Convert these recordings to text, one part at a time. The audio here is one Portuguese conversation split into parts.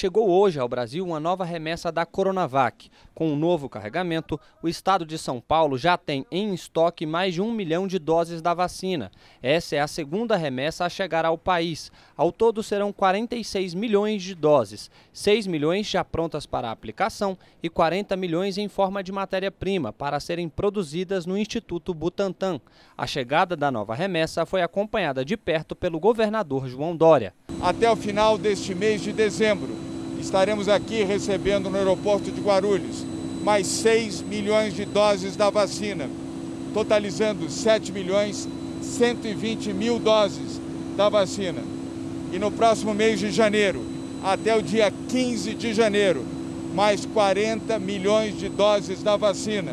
Chegou hoje ao Brasil uma nova remessa da Coronavac. Com um novo carregamento, o estado de São Paulo já tem em estoque mais de um milhão de doses da vacina. Essa é a segunda remessa a chegar ao país. Ao todo serão 46 milhões de doses, 6 milhões já prontas para aplicação e 40 milhões em forma de matéria-prima para serem produzidas no Instituto Butantan. A chegada da nova remessa foi acompanhada de perto pelo governador João Dória. Até o final deste mês de dezembro, estaremos aqui recebendo no aeroporto de Guarulhos mais 6 milhões de doses da vacina, totalizando 7 milhões 120 mil doses da vacina. E no próximo mês de janeiro, até o dia 15 de janeiro, mais 40 milhões de doses da vacina.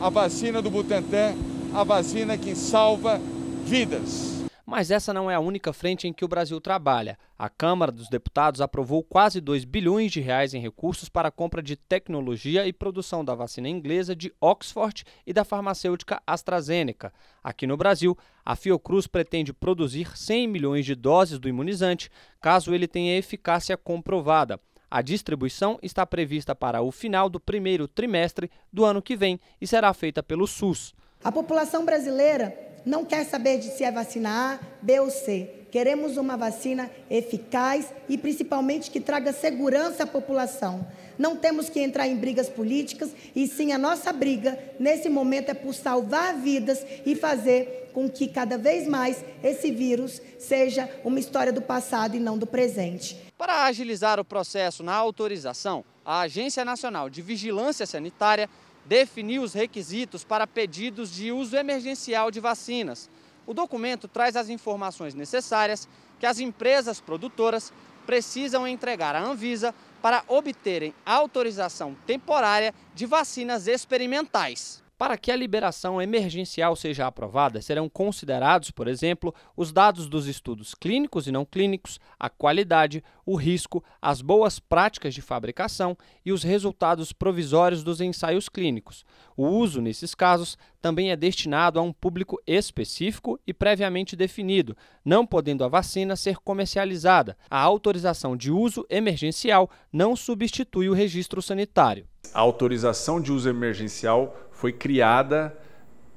A vacina do Butantan, a vacina que salva vidas. Mas essa não é a única frente em que o Brasil trabalha. A Câmara dos Deputados aprovou quase 2 bilhões de reais em recursos para a compra de tecnologia e produção da vacina inglesa de Oxford e da farmacêutica AstraZeneca. Aqui no Brasil, a Fiocruz pretende produzir 100 milhões de doses do imunizante, caso ele tenha eficácia comprovada. A distribuição está prevista para o final do primeiro trimestre do ano que vem e será feita pelo SUS. A população brasileira não quer saber de se é vacina A, B ou C. Queremos uma vacina eficaz e principalmente que traga segurança à população. Não temos que entrar em brigas políticas, e sim a nossa briga nesse momento é por salvar vidas e fazer com que cada vez mais esse vírus seja uma história do passado e não do presente. Para agilizar o processo na autorização, a Agência Nacional de Vigilância Sanitária definiu os requisitos para pedidos de uso emergencial de vacinas. O documento traz as informações necessárias que as empresas produtoras precisam entregar à Anvisa para obterem autorização temporária de vacinas experimentais. Para que a liberação emergencial seja aprovada, serão considerados, por exemplo, os dados dos estudos clínicos e não clínicos, a qualidade, o risco, as boas práticas de fabricação e os resultados provisórios dos ensaios clínicos. O uso, nesses casos, também é destinado a um público específico e previamente definido, não podendo a vacina ser comercializada. A autorização de uso emergencial não substitui o registro sanitário. A autorização de uso emergencial foi criada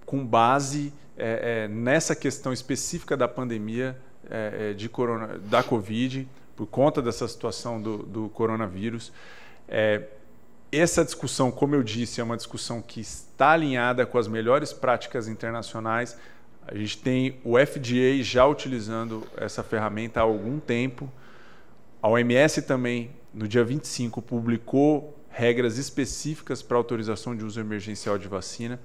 com base é, é, nessa questão específica da pandemia é, é de corona, da Covid, por conta dessa situação do, do coronavírus. É, essa discussão, como eu disse, é uma discussão que está alinhada com as melhores práticas internacionais. A gente tem o FDA já utilizando essa ferramenta há algum tempo. A OMS também, no dia 25, publicou regras específicas para autorização de uso emergencial de vacina.